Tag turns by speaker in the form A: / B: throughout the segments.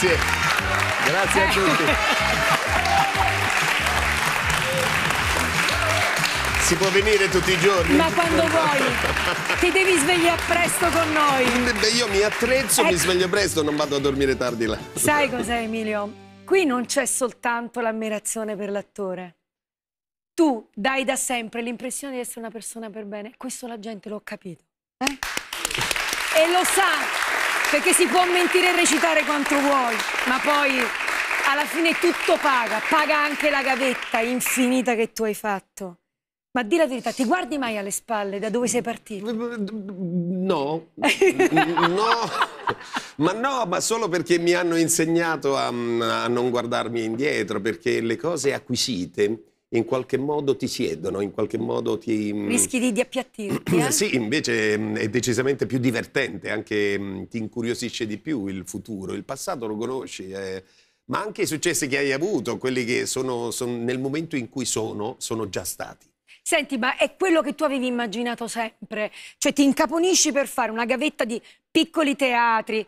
A: Grazie. Grazie a ecco. tutti. Si può venire tutti i giorni? Ma quando vuoi.
B: Ti devi svegliare presto con noi. Beh, io mi attrezzo, ecco. mi sveglio
A: presto, non vado a dormire tardi là.
B: Sai cos'è Emilio? Qui non c'è soltanto l'ammirazione per l'attore. Tu dai da sempre l'impressione di essere una persona per bene. Questo la gente l'ho capito. Eh? E lo sa perché si può mentire e recitare quanto vuoi, ma poi alla fine tutto paga, paga anche la gavetta infinita che tu hai fatto. Ma di la verità, ti guardi mai alle spalle da dove sei partito? No,
A: no, ma no, ma solo perché mi hanno insegnato a, a non guardarmi indietro, perché le cose acquisite in qualche modo ti siedono, in qualche modo ti... Mm, Rischi
B: di, di appiattirti. Eh? sì,
A: invece mm, è decisamente più divertente, anche mm, ti incuriosisce di più il futuro, il passato lo conosci, eh, ma anche i successi che hai avuto, quelli che sono, sono, nel momento in cui sono, sono già
B: stati. Senti, ma è quello che tu avevi immaginato sempre, cioè ti incaponisci per fare una gavetta di piccoli teatri,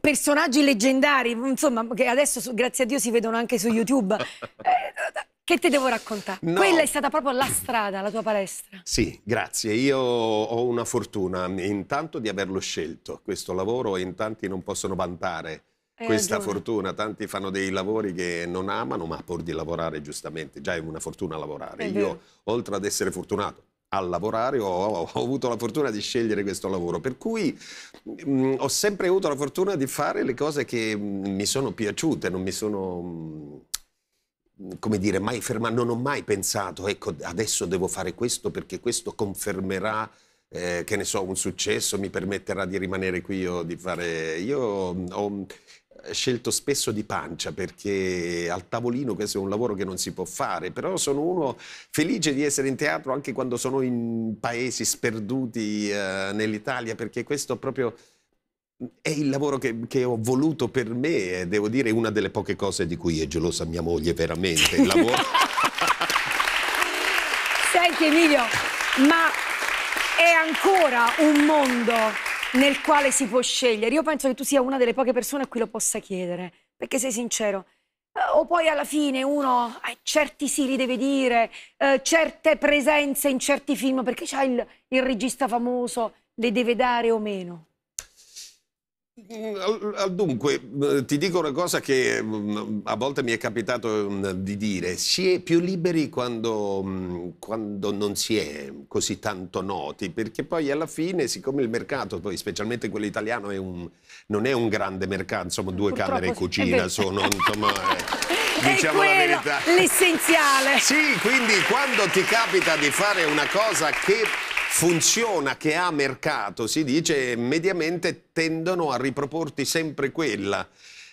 B: personaggi leggendari, insomma, che adesso grazie a Dio si vedono anche su YouTube. eh, che ti devo raccontare? No. Quella è stata proprio la strada, la tua palestra.
A: Sì, grazie. Io ho una fortuna intanto di averlo scelto questo lavoro e in tanti non possono vantare Hai eh, questa ragione. fortuna. Tanti fanno dei lavori che non amano, ma pur di lavorare giustamente, già è una fortuna lavorare. È Io, vero. oltre ad essere fortunato, a lavorare ho, ho, avuto la fortuna di scegliere questo lavoro, per cui mh, mm, ho sempre avuto la fortuna di fare le cose che mh, mm, mi sono piaciute, non mi sono... Mh, mm, come dire, mai fermato, non ho mai pensato, ecco, adesso devo fare questo perché questo confermerà, eh, che ne so, un successo, mi permetterà di rimanere qui o di fare... Io mm, ho mm, scelto spesso di pancia perché al tavolino questo è un lavoro che non si può fare, però sono uno felice di essere in teatro anche quando sono in paesi sperduti eh, nell'Italia perché questo proprio è il lavoro che, che, ho voluto per me e devo dire una delle poche cose di cui è gelosa mia moglie veramente. Il lavoro...
B: Senti Emilio, ma è ancora un mondo nel quale si può scegliere. Io penso che tu sia una delle poche persone a cui lo possa chiedere, perché sei sincero. Eh, o poi alla fine uno eh, certi sì li deve dire, eh, certe presenze in certi film, perché c'ha il, il regista famoso, le deve dare o meno.
A: Mm, dunque, mm, ti dico una cosa che mm, a volte mi è capitato di dire, si è più liberi quando, quando, non si è così tanto noti, perché poi alla fine, siccome il mercato, poi specialmente quello italiano, è un, non è un grande mercato, insomma due Purtroppo camere e cucina sono, insomma... Eh, è... diciamo la verità. L'essenziale. Sì, quindi quando ti capita di fare una cosa che funziona, che ha mercato, si dice, mediamente tendono a riproporti sempre quella.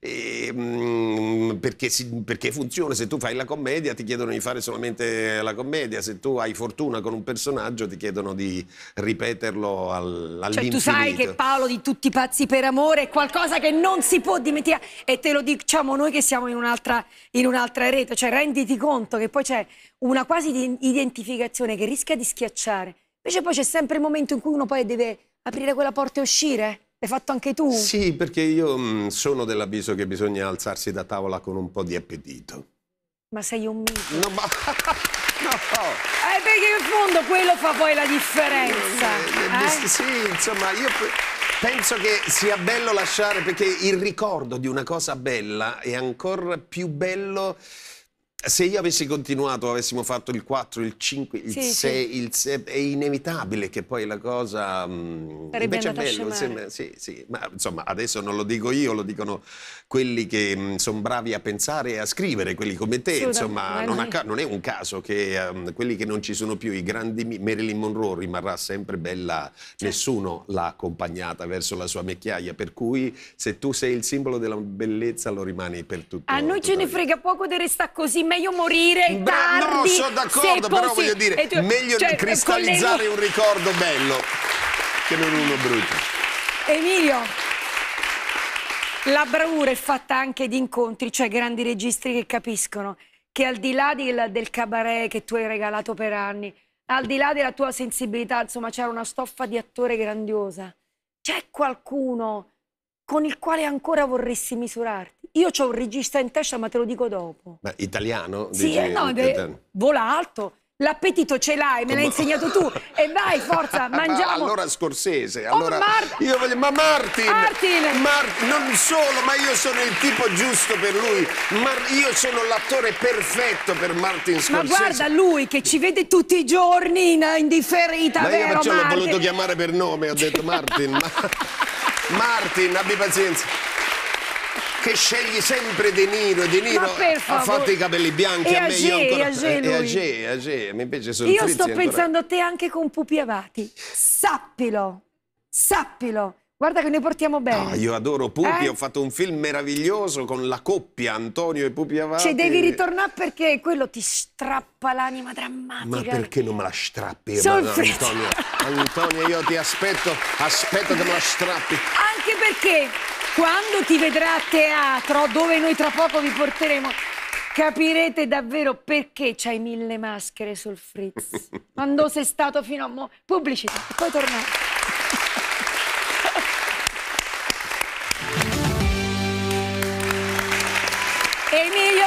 A: E, ehm, perché, perché, funziona se tu fai la commedia ti chiedono di fare solamente la commedia se tu hai fortuna con un personaggio ti chiedono di ripeterlo al, all'infinito cioè tu sai che
B: Paolo di Tutti i pazzi per amore è qualcosa che non si può dimenticare e te lo diciamo noi che siamo in un'altra, un rete cioè renditi conto che poi c'è una quasi identificazione che rischia di schiacciare Invece poi c'è sempre il momento in cui uno poi deve aprire quella porta e uscire. L'hai fatto anche tu? Sì,
A: perché io mh, mm, sono dell'avviso che bisogna alzarsi da tavola con un po' di appetito.
B: Ma sei un mito. No, ma... no. Eh, perché in fondo quello fa poi la differenza. Eh, eh, eh? eh? Sì, insomma, io...
A: Penso che sia bello lasciare perché il ricordo di una cosa bella è ancora più bello se io avessi continuato, avessimo fatto il 4, il 5, il sì, 6, sì. il 7, è inevitabile che poi la cosa... Mh, mm, invece è bello, sembra, sì, sì, ma insomma adesso non lo dico io, lo dicono quelli che mm, sono bravi a pensare e a scrivere, quelli come te, insomma non, a, non, è un caso che um, quelli che non ci sono più, i grandi Marilyn Monroe rimarrà sempre bella, eh. nessuno l'ha accompagnata verso la sua vecchiaia, per cui se tu sei il simbolo della bellezza lo rimani per tutto.
B: A noi ce ne frega poco di restare così meglio morire Bra- tardi. No, sono d'accordo, però voglio dire, tu, meglio cioè, cristallizzare un
A: ricordo bello che non uno brutto.
B: Emilio. La bravura è fatta anche di incontri, cioè grandi registri che capiscono che al di là del, del cabaret che tu hai regalato per anni, al di là della tua sensibilità, insomma, c'era una stoffa di attore grandiosa. C'è qualcuno con il quale ancora vorresti misurarti. Io ho un regista in testa, ma te lo dico dopo.
A: Ma italiano? Sì, dici, eh, no, de...
B: vola alto. L'appetito ce l'hai, me l'hai insegnato tu. E vai, forza, mangiamo. allora
A: Scorsese, oh, allora oh, Mar io voglio ma Martin, Martin. Mar non solo, ma io sono il tipo giusto per lui. Mar io sono l'attore perfetto per Martin Scorsese. Ma guarda
B: lui che ci vede tutti i giorni in, in differita, ma vero, io l'ho voluto
A: chiamare per nome, ho detto Martin, ma Martin, abbi pazienza. Che scegli sempre De Niro, De Niro ha fatto i capelli bianchi e a me Agé, io ancora. Agé, eh, lui. E Agé, mi piace sono Io sto ancora. pensando
B: a te anche con pupi avati. Sappilo, sappilo Guarda che noi portiamo bene. Ah,
A: io adoro Pupi, eh? ho fatto un film meraviglioso con la coppia Antonio e Pupi Avanti. Cioè devi ritornare
B: perché quello ti strappa l'anima drammatica. Ma perché
A: non me la strappi? Sono ma, Antonio, Antonio, io ti aspetto, aspetto che me la strappi.
B: Anche perché quando ti vedrà a teatro, dove noi tra poco vi porteremo, capirete davvero perché c'hai mille maschere sul Fritz? quando sei stato fino a mo... Pubblicità, poi tornare.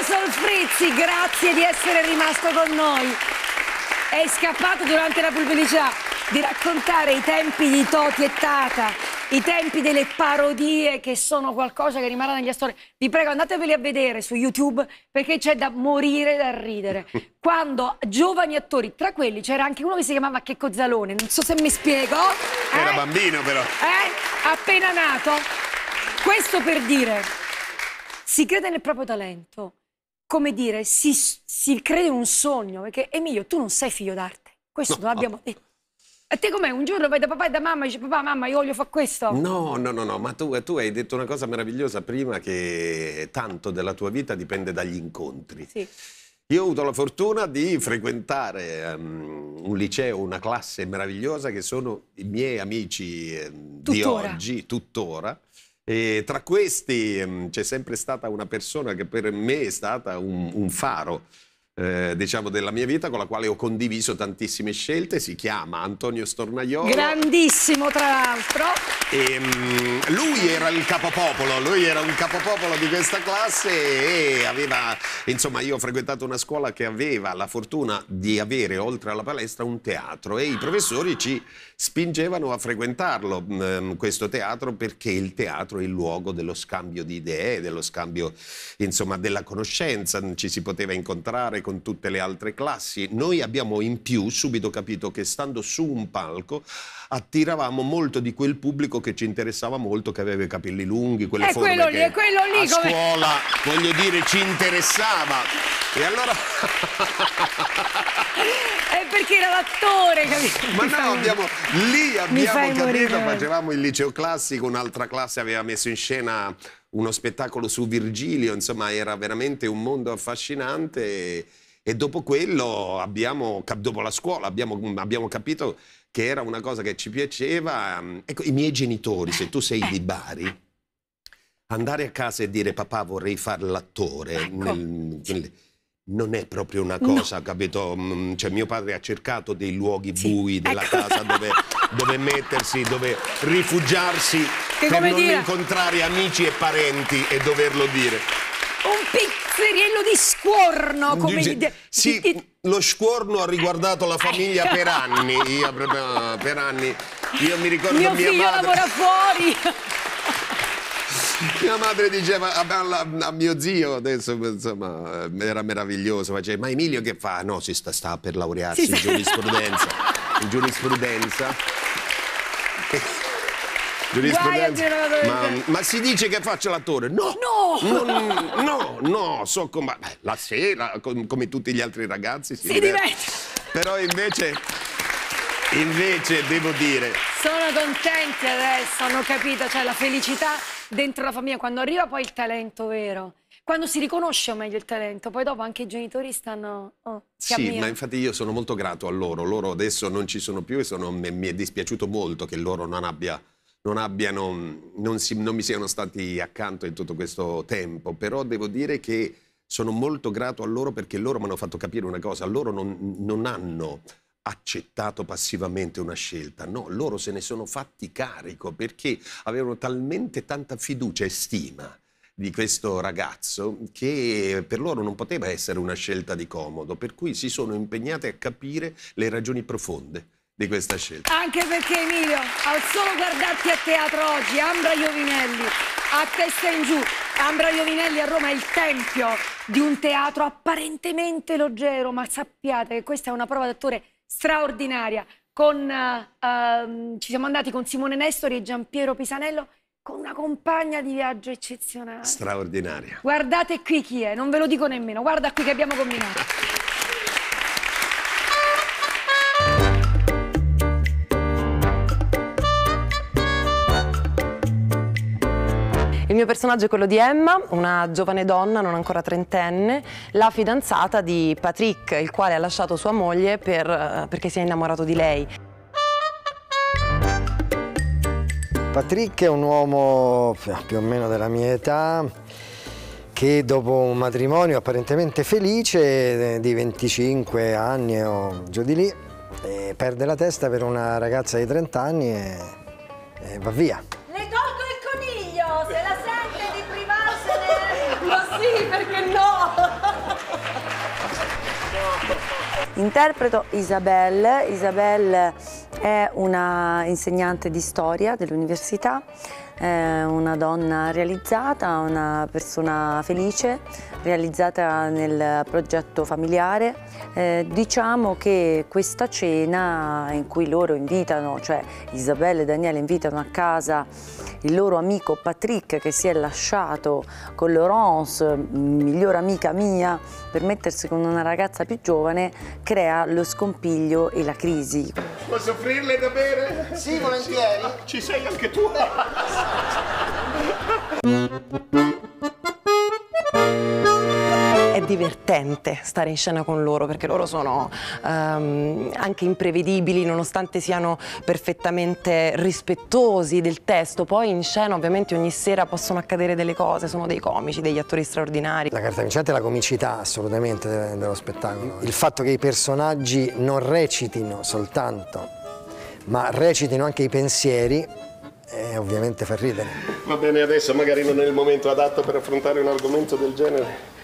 B: Matteo Solfrizzi, grazie di essere rimasto con noi. È scappato durante la pubblicità di raccontare i tempi di Toti e Tata, i tempi delle parodie che sono qualcosa che rimarrà negli storia. Vi prego andateveli a vedere su YouTube perché c'è da morire da ridere. Quando giovani attori, tra quelli c'era anche uno che si chiamava Checco Zalone, non so se mi spiego.
A: Era eh? bambino però.
B: Eh? Appena nato. Questo per dire si crede nel proprio talento, come dire, si, si crede un sogno, perché Emilio, tu non sei figlio d'arte, questo no, non abbiamo detto. A te com'è? Un giorno vai da papà e da mamma e dici papà, mamma, io voglio fare questo. No,
A: no, no, no, ma tu, tu, hai detto una cosa meravigliosa prima che tanto della tua vita dipende dagli incontri. Sì. Io ho avuto la fortuna di frequentare um, un liceo, una classe meravigliosa che sono i miei amici eh, di oggi, tuttora e tra questi mm, c'è sempre stata una persona che per me è stata un, un faro. Eh, diciamo della mia vita con la quale ho condiviso tantissime scelte si chiama Antonio Stornaiolo
B: grandissimo tra l'altro
A: e, ehm, lui era il capopopolo, lui era un capopopolo di questa classe e aveva, insomma io ho frequentato una scuola che aveva la fortuna di avere oltre alla palestra un teatro e i professori ci spingevano a frequentarlo mm, questo teatro perché il teatro è il luogo dello scambio di idee, dello scambio insomma della conoscenza, mm, ci si poteva incontrare con tutte le altre classi. Noi abbiamo in più subito capito che stando su un palco attiravamo molto di quel pubblico che ci interessava molto, che aveva i capelli lunghi, quelle è eh, forme quello lì, è eh, quello lì, a come... scuola, voglio dire, ci interessava. E allora...
B: è perché era l'attore, capito? Ma no, abbiamo,
A: lì abbiamo capito, facevamo il liceo classico, un'altra classe aveva messo in scena uno spettacolo su Virgilio, insomma era veramente un mondo affascinante e, e dopo quello abbiamo, dopo la scuola abbiamo, abbiamo capito che era una cosa che ci piaceva. Mm, ecco, i miei genitori, se tu sei di Bari, andare a casa e dire papà vorrei fare l'attore ecco. nel, nel, non è proprio una cosa, no. capito? Mm, cioè, mio padre ha cercato dei luoghi sì. bui della ecco. casa dove, dove, mettersi, dove rifugiarsi che per non dire... incontrare amici e parenti e doverlo dire.
B: Un pizzeriello di scorno, come Dice, di, sì, di, di
A: lo scuorno ha riguardato la famiglia per anni. Io, per anni. Io mi ricordo Mio mia figlio madre... lavora
B: fuori!
A: Mia madre diceva a, a, a, mio zio, adesso insomma, eh, era meraviglioso, faceva, ma Emilio che fa? No, si sta, sta per laurearsi sì, in giurisprudenza. in giurisprudenza giurisprudenza. Ma, ma, si dice che faccia l'attore? No! No! Non, no, no, so come... La sera, com, come tutti gli altri ragazzi, si, si diverte. diverte. Però invece... Invece devo dire...
B: Sono contenti adesso, hanno capito, cioè la felicità dentro la famiglia, quando arriva poi il talento vero quando si riconosce meglio il talento, poi dopo anche i genitori stanno... Oh, sì, ma
A: infatti io sono molto grato a loro, loro adesso non ci sono più e sono, mi è dispiaciuto molto che loro non abbiano non, abbiano, mm, non, si, non mi siano stati accanto in tutto questo tempo, però devo dire che sono molto grato a loro perché loro mi hanno fatto capire una cosa, loro non, non hanno accettato passivamente una scelta, no, loro se ne sono fatti carico perché avevano talmente tanta fiducia e stima di questo ragazzo che per loro non poteva essere una scelta di comodo, per cui si sono impegnate a capire le ragioni profonde di questa scelta.
B: Anche perché Emilio, al solo guardarti a teatro oggi, Ambra Iovinelli, a testa in giù, Ambra Iovinelli a Roma è il tempio di un teatro apparentemente leggero, ma sappiate che questa è una prova d'attore straordinaria. Con, uh, ci siamo andati con Simone Nestori e Giampiero Pisanello con una compagna di viaggio eccezionale.
A: Straordinaria.
B: Guardate qui chi è, non ve lo dico nemmeno, guarda qui che abbiamo combinato. mio personaggio è quello di Emma, una giovane donna non ancora trentenne, la fidanzata di Patrick, il quale ha lasciato sua moglie per, eh, perché si è innamorato di lei.
C: Patrick è un uomo eh, più o meno della mia età che dopo un matrimonio apparentemente felice eh, di 25 anni o giù di lì perde la testa per una ragazza di 30 anni e, e va via. Interpreto Isabelle, Isabelle è una insegnante di storia dell'università è una donna realizzata, una persona felice, realizzata nel progetto familiare. Eh, diciamo che questa cena in cui loro invitano, cioè Isabella e Daniele invitano a casa il loro amico Patrick che si è lasciato con Laurence, migliore amica mia, per mettersi con una ragazza più giovane, crea lo scompiglio e la crisi.
A: Posso offrirle da bere? Sì, volentieri. Ci sei anche tu?
B: È divertente stare in scena con loro perché loro sono um, anche imprevedibili nonostante siano perfettamente rispettosi del testo. Poi in scena ovviamente ogni sera possono accadere delle cose, sono dei comici, degli attori straordinari.
C: La carta vincente è la comicità assolutamente dello spettacolo. Il fatto che i personaggi non recitino soltanto, ma recitino anche i pensieri eh, ovviamente fa ridere.
A: Va bene adesso, magari non è il momento adatto per affrontare un argomento del genere.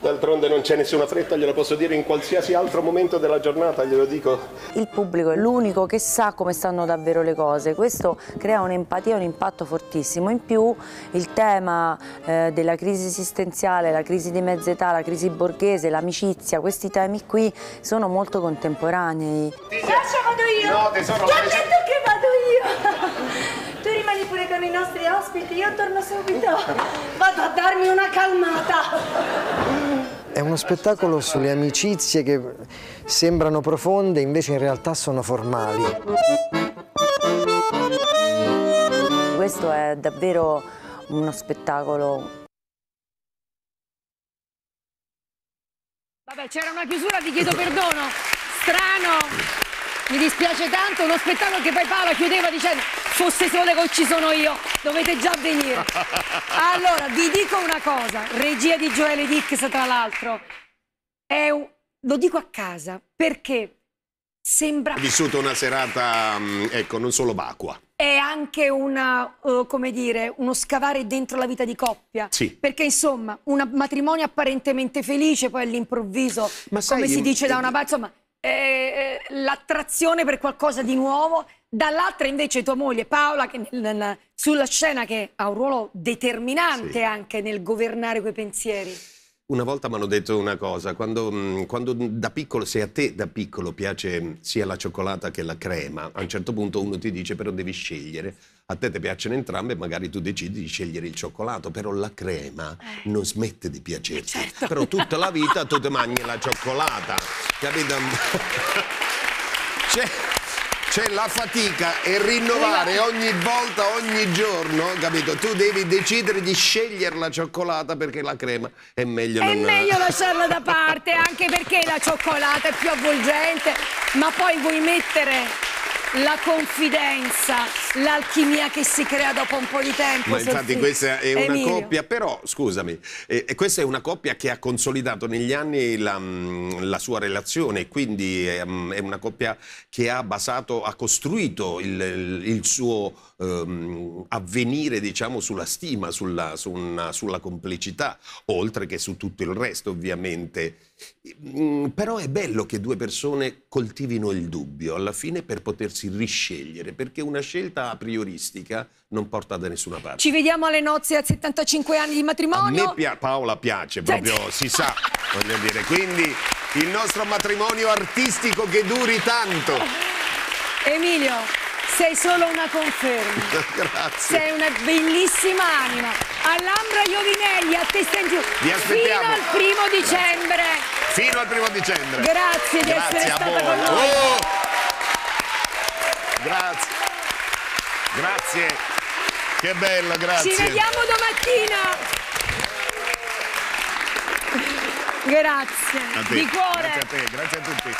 A: D'altronde non c'è nessuna fretta, glielo posso dire in qualsiasi altro momento della giornata, glielo
C: dico. Il pubblico è l'unico che sa come stanno davvero le cose, questo crea un'empatia, un impatto fortissimo. In più il tema eh, della crisi esistenziale, la crisi di mezz'età, la crisi borghese, l'amicizia, questi temi qui sono molto contemporanei. Ti... Lascia vado io! No, tesoro, Ti ho detto Vado a darmi una calmata! È uno spettacolo sulle amicizie che sembrano profonde, invece in realtà sono formali. Questo è davvero uno spettacolo
B: Vabbè, c'era una chiusura, ti chiedo perdono. Strano. Mi dispiace tanto, uno spettacolo che poi Paola chiudeva dicendo fosse sole che ci sono io, dovete già venire. Allora, vi dico una cosa, regia di Joelle Dix tra l'altro, lo dico a casa perché sembra... Ho
A: vissuto una serata, mm, ecco, non solo vacua.
B: È anche una, uh, come dire, uno scavare dentro la vita di coppia. Sì. Perché insomma, un matrimonio apparentemente felice, poi all'improvviso, come si dice da eh, una eh, parte, insomma eh, eh, l'attrazione per qualcosa di nuovo, dall'altra invece tua moglie Paola che nel, nel, sulla scena che ha un ruolo determinante sì. anche nel governare quei pensieri.
A: Una volta mi hanno detto una cosa, quando, mm, quando, da piccolo, se a te da piccolo piace mm, sia la cioccolata che la crema, a un certo punto uno ti dice però devi scegliere, a te ti piacciono entrambe, e magari tu decidi di scegliere il cioccolato, però la crema eh. non smette di piacerti, eh, certo. però tutta la vita tu ti mangi la cioccolata, capito? Cioè c'è la fatica e rinnovare ogni volta, ogni giorno, capito? Tu devi decidere di scegliere la cioccolata perché la crema è meglio È non... meglio
B: lasciarla da parte, anche perché la cioccolata è più avvolgente, ma poi vuoi mettere la confidenza, l'alchimia che si crea dopo un po' di tempo. Ma infatti Sophie. questa è una Emilio. coppia,
A: però scusami, eh, questa è una coppia che ha consolidato negli anni la, mm, la sua relazione, quindi è, mm, è, una coppia che ha basato, ha costruito il, il suo ehm, avvenire diciamo sulla stima, sulla, su una, sulla complicità, oltre che su tutto il resto ovviamente. Mm, però è bello che due persone coltivino il dubbio alla fine per potersi riscegliere, perché una scelta a prioristica non porta da nessuna parte. Ci
B: vediamo alle nozze a 75 anni di matrimonio. A me
A: pia Paola piace proprio, Senti. si sa, voglio dire, quindi il nostro matrimonio artistico che duri tanto.
B: Emilio, sei solo una conferma.
A: Grazie.
B: Sei una bellissima anima. All'Ambra Iovinelli, a te stai giù. Vi aspettiamo. Fino al primo dicembre. Grazie
A: fino al primo dicembre. Grazie di Grazie essere stato con noi. Oh! Grazie. Grazie. Che bello, grazie. Ci vediamo
B: domattina. Grazie. Di cuore. Grazie a
C: te, grazie a tutti.